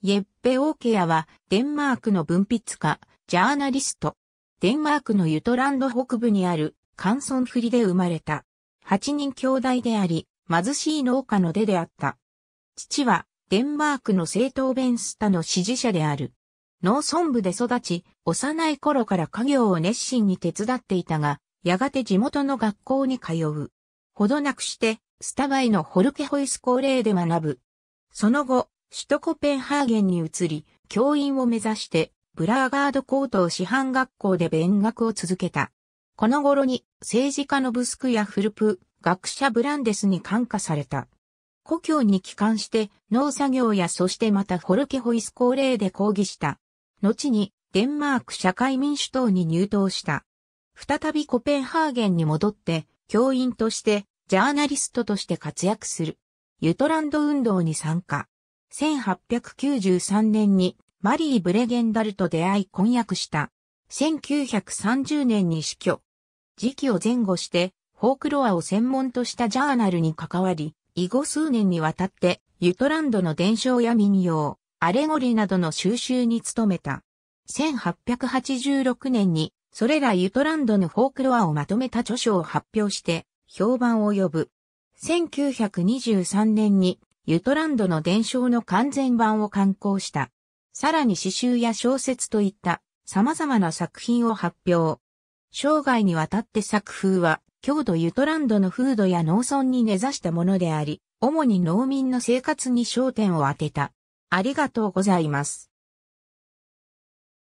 イェッペ・オーケアは、デンマークの文筆家、ジャーナリスト。デンマークのユトランド北部にある、カンソンフリで生まれた。8人兄弟であり、貧しい農家の出であった。父は、デンマークの政党ベンスタの支持者である。農村部で育ち、幼い頃から家業を熱心に手伝っていたが、やがて地元の学校に通う。ほどなくして、スタバイのホルケホイスコーレーで学ぶ。その後、首都コペンハーゲンに移り、教員を目指して、ブラーガード高等師範学校で勉学を続けた。この頃に政治家のブスクやフルプ、学者ブランデスに感化された。故郷に帰還して農作業やそしてまたホルケホイス高齢で抗議した。後にデンマーク社会民主党に入党した。再びコペンハーゲンに戻って教員としてジャーナリストとして活躍する。ユトランド運動に参加。1893年にマリー・ブレゲンダルと出会い婚約した。1930年に死去。時期を前後して、フォークロアを専門としたジャーナルに関わり、以後数年にわたって、ユトランドの伝承や民謡、アレゴリなどの収集に努めた。1886年に、それらユトランドのフォークロアをまとめた著書を発表して、評判を呼ぶ。1923年にユトランドの伝承の完全版を刊行した。さらに詩集や小説といった様々な作品を発表。生涯にわたって作風は、郷土ユトランドの風土や農村に根ざしたものであり、主に農民の生活に焦点を当てた。ありがとうございます。